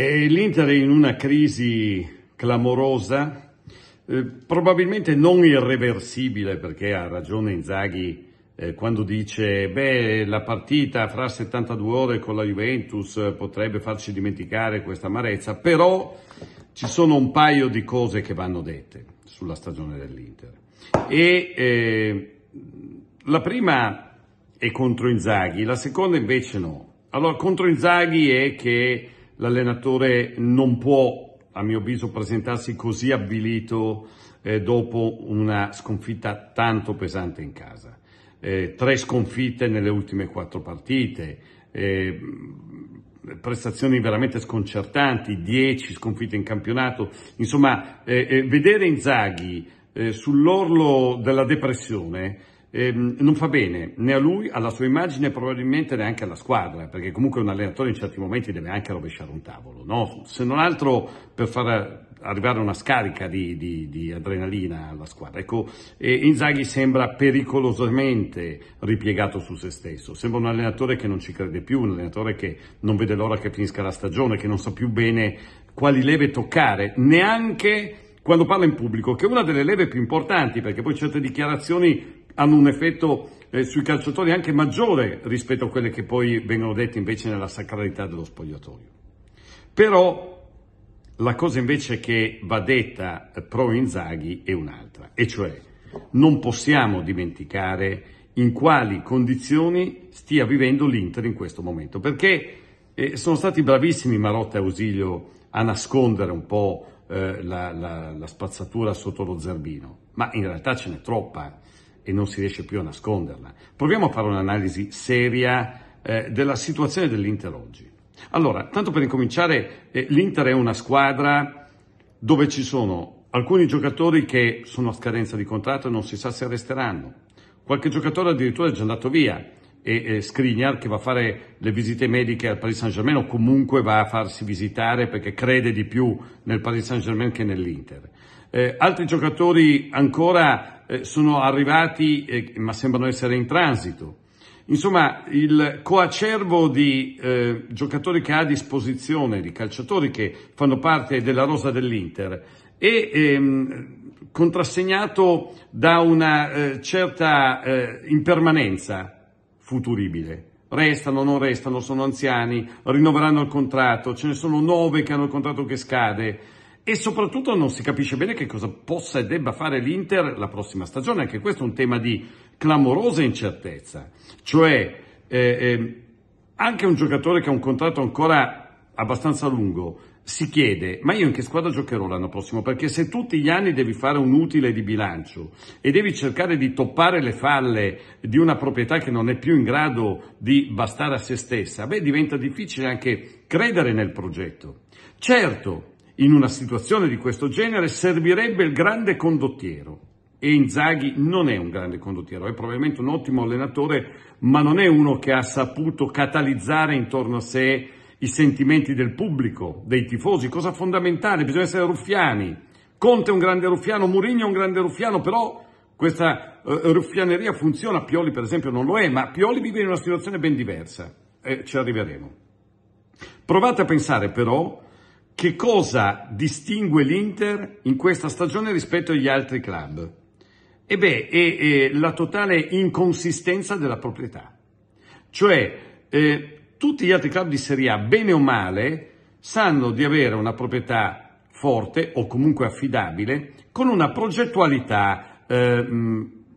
L'Inter è in una crisi clamorosa, eh, probabilmente non irreversibile perché ha ragione Inzaghi eh, quando dice beh la partita fra 72 ore con la Juventus potrebbe farci dimenticare questa amarezza, però ci sono un paio di cose che vanno dette sulla stagione dell'Inter. E eh, la prima è contro Inzaghi, la seconda invece no. Allora, contro Inzaghi è che l'allenatore non può, a mio avviso, presentarsi così avvilito eh, dopo una sconfitta tanto pesante in casa. Eh, tre sconfitte nelle ultime quattro partite, eh, prestazioni veramente sconcertanti, dieci sconfitte in campionato. Insomma, eh, eh, vedere Inzaghi eh, sull'orlo della depressione ehm, non fa bene né a lui, alla sua immagine, probabilmente neanche alla squadra, perché comunque un allenatore in certi momenti deve anche rovesciare un tavolo, no? se non altro per far arrivare una scarica di, di, di, adrenalina alla squadra. Ecco, eh, Inzaghi sembra pericolosamente ripiegato su se stesso, sembra un allenatore che non ci crede più, un allenatore che non vede l'ora che finisca la stagione, che non sa più bene quali leve toccare, neanche quando parla in pubblico, che è una delle leve più importanti, perché poi certe dichiarazioni hanno un effetto eh, sui calciatori anche maggiore rispetto a quelle che poi vengono dette invece nella sacralità dello spogliatoio. Però la cosa invece che va detta pro Inzaghi è un'altra, e cioè non possiamo dimenticare in quali condizioni stia vivendo l'Inter in questo momento, perché eh, sono stati bravissimi Marotta e Ausilio a nascondere un po' eh, la, la, la spazzatura sotto lo zerbino, ma in realtà ce n'è troppa e non si riesce più a nasconderla. Proviamo a fare un'analisi seria eh, della situazione dell'Inter oggi. Allora, tanto per incominciare, eh, l'Inter è una squadra dove ci sono alcuni giocatori che sono a scadenza di contratto e non si sa se resteranno. Qualche giocatore addirittura è già andato via e eh, Skriniar che va a fare le visite mediche al Paris Saint-Germain o comunque va a farsi visitare perché crede di più nel Paris Saint-Germain che nell'Inter. Eh, altri giocatori ancora eh, sono arrivati eh, ma sembrano essere in transito. Insomma, il coacervo di eh, giocatori che ha a disposizione, di calciatori che fanno parte della rosa dell'Inter, è ehm, contrassegnato da una eh, certa eh, impermanenza futuribile. Restano, non restano, sono anziani, rinnoveranno il contratto, ce ne sono nove che hanno il contratto che scade e soprattutto non si capisce bene che cosa possa e debba fare l'Inter la prossima stagione, anche questo è un tema di clamorosa incertezza, cioè eh, eh, anche un giocatore che ha un contratto ancora abbastanza lungo si chiede ma io in che squadra giocherò l'anno prossimo perché se tutti gli anni devi fare un utile di bilancio e devi cercare di toppare le falle di una proprietà che non è più in grado di bastare a se stessa, beh diventa difficile anche credere nel progetto. Certo, in una situazione di questo genere servirebbe il grande condottiero e Inzaghi non è un grande condottiero, è probabilmente un ottimo allenatore, ma non è uno che ha saputo catalizzare intorno a sé i sentimenti del pubblico, dei tifosi, cosa fondamentale, bisogna essere ruffiani. Conte è un grande ruffiano, Mourinho è un grande ruffiano, però questa eh, ruffianeria funziona, Pioli per esempio non lo è, ma Pioli vive in una situazione ben diversa e eh, ci arriveremo. Provate a pensare però che cosa distingue l'Inter in questa stagione rispetto agli altri club? E beh, è, è la totale inconsistenza della proprietà. Cioè, eh, tutti gli altri club di Serie A, bene o male, sanno di avere una proprietà forte o comunque affidabile con una progettualità eh,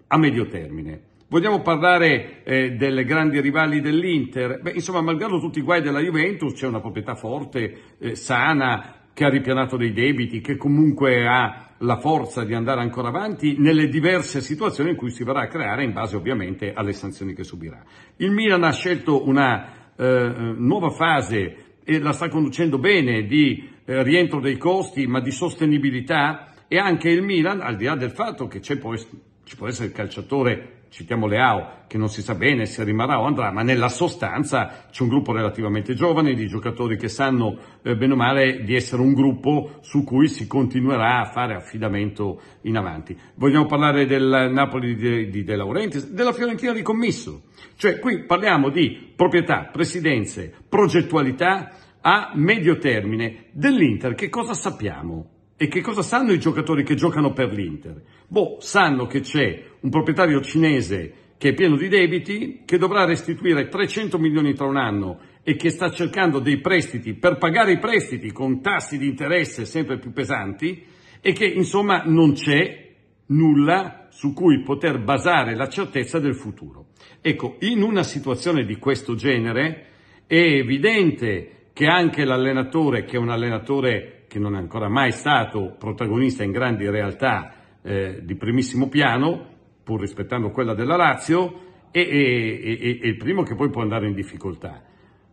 a medio termine. Vogliamo parlare eh, delle grandi rivali dell'Inter? Beh, insomma, malgrado tutti i guai della Juventus, c'è una proprietà forte, eh, sana, che ha ripianato dei debiti, che comunque ha la forza di andare ancora avanti nelle diverse situazioni in cui si verrà a creare in base ovviamente alle sanzioni che subirà. Il Milan ha scelto una eh, eh nuova fase e la sta conducendo bene di eh, rientro dei costi, ma di sostenibilità e anche il Milan, al di là del fatto che c'è poi ci può essere il calciatore citiamo Leao, che non si sa bene se rimarrà o andrà, ma nella sostanza c'è un gruppo relativamente giovane di giocatori che sanno eh, bene o male di essere un gruppo su cui si continuerà a fare affidamento in avanti. Vogliamo parlare del Napoli di, di De Laurentiis, della Fiorentina di Commisso, cioè qui parliamo di proprietà, presidenze, progettualità a medio termine dell'Inter. Che cosa sappiamo? E che cosa sanno i giocatori che giocano per l'Inter? Boh, sanno che c'è un proprietario cinese che è pieno di debiti, che dovrà restituire 300 milioni tra un anno e che sta cercando dei prestiti per pagare i prestiti con tassi di interesse sempre più pesanti e che insomma non c'è nulla su cui poter basare la certezza del futuro. Ecco, in una situazione di questo genere è evidente che anche l'allenatore, che è un allenatore che non è ancora mai stato protagonista in grandi realtà eh, di primissimo piano, pur rispettando quella della Lazio, e, e, e, il primo che poi può andare in difficoltà.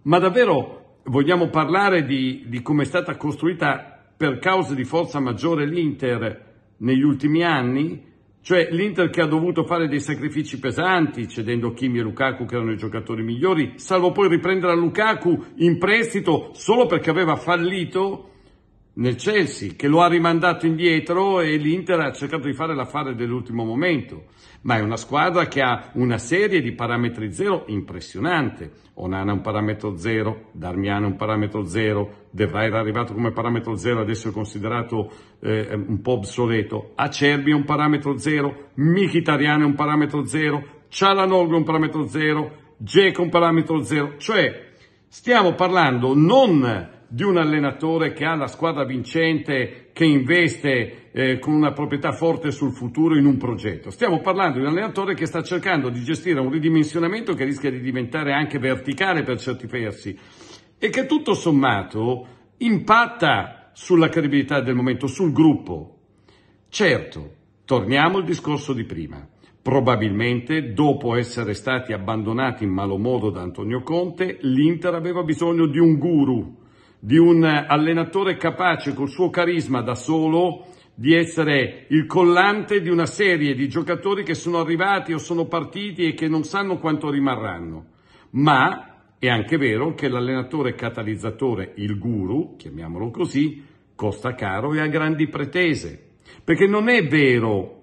Ma davvero vogliamo parlare di, di come è stata costruita per cause di forza maggiore l'Inter negli ultimi anni? Cioè l'Inter che ha dovuto fare dei sacrifici pesanti, cedendo Kimi e Lukaku che erano i giocatori migliori, salvo poi riprendere a Lukaku in prestito solo perché aveva fallito nel Chelsea, che lo ha rimandato indietro e l'Inter ha cercato di fare l'affare dell'ultimo momento. Ma è una squadra che ha una serie di parametri zero impressionante. Onana è un parametro zero, Darmiano è un parametro zero, De Vrij era arrivato come parametro zero, adesso è considerato eh, un po' obsoleto. Acerbi è un parametro zero, Mkhitaryan è un parametro zero, Cialanoglu è un parametro zero, Dzeko è un parametro zero. Cioè, stiamo parlando non di un allenatore che ha la squadra vincente, che investe eh, con una proprietà forte sul futuro in un progetto. Stiamo parlando di un allenatore che sta cercando di gestire un ridimensionamento che rischia di diventare anche verticale per certi versi e che tutto sommato impatta sulla credibilità del momento, sul gruppo. Certo, torniamo al discorso di prima. Probabilmente, dopo essere stati abbandonati in malo modo da Antonio Conte, l'Inter aveva bisogno di un guru, di un allenatore capace col suo carisma da solo di essere il collante di una serie di giocatori che sono arrivati o sono partiti e che non sanno quanto rimarranno. Ma è anche vero che l'allenatore catalizzatore, il guru, chiamiamolo così, costa caro e ha grandi pretese. Perché non è vero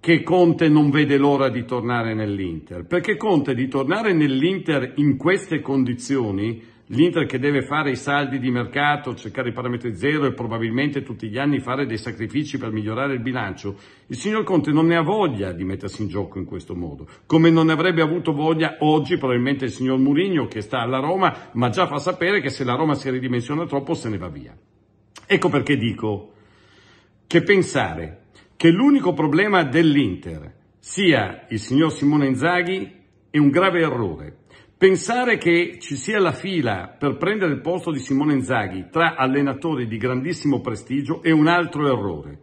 che Conte non vede l'ora di tornare nell'Inter, perché Conte di tornare nell'Inter in queste condizioni L'Inter che deve fare i saldi di mercato, cercare i parametri zero e probabilmente tutti gli anni fare dei sacrifici per migliorare il bilancio, il signor Conte non ne ha voglia di mettersi in gioco in questo modo, come non ne avrebbe avuto voglia oggi probabilmente il signor Murigno che sta alla Roma, ma già fa sapere che se la Roma si ridimensiona troppo se ne va via. Ecco perché dico che pensare che l'unico problema dell'Inter sia il signor Simone Inzaghi è un grave errore Pensare che ci sia la fila per prendere il posto di Simone Inzaghi tra allenatori di grandissimo prestigio è un altro errore.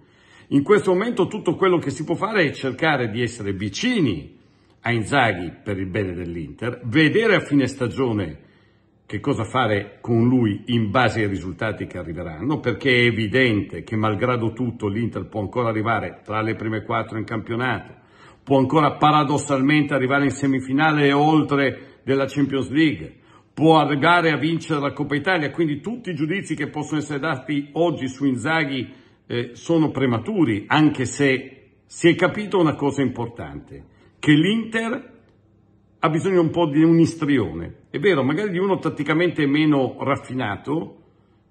In questo momento tutto quello che si può fare è cercare di essere vicini a Inzaghi per il bene dell'Inter, vedere a fine stagione che cosa fare con lui in base ai risultati che arriveranno, perché è evidente che malgrado tutto l'Inter può ancora arrivare tra le prime quattro in campionato, può ancora paradossalmente arrivare in semifinale e oltre della Champions League, può arrivare a vincere la Coppa Italia, quindi tutti i giudizi che possono essere dati oggi su Inzaghi eh, sono prematuri, anche se si è capito una cosa importante, che l'Inter ha bisogno un po' di un istrione, è vero, magari di uno tatticamente meno raffinato,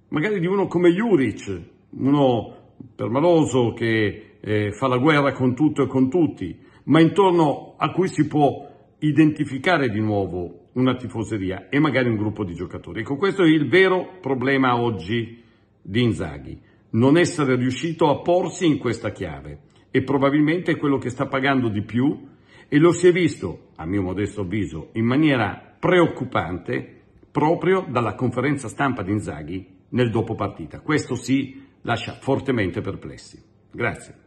magari di uno come Juric, uno permaloso che eh, fa la guerra con tutto e con tutti, ma intorno a cui si può identificare di nuovo una tifoseria e magari un gruppo di giocatori. Ecco, questo è il vero problema oggi di Inzaghi, non essere riuscito a porsi in questa chiave e probabilmente è quello che sta pagando di più e lo si è visto, a mio modesto avviso, in maniera preoccupante proprio dalla conferenza stampa di Inzaghi nel dopopartita. Questo sì lascia fortemente perplessi. Grazie.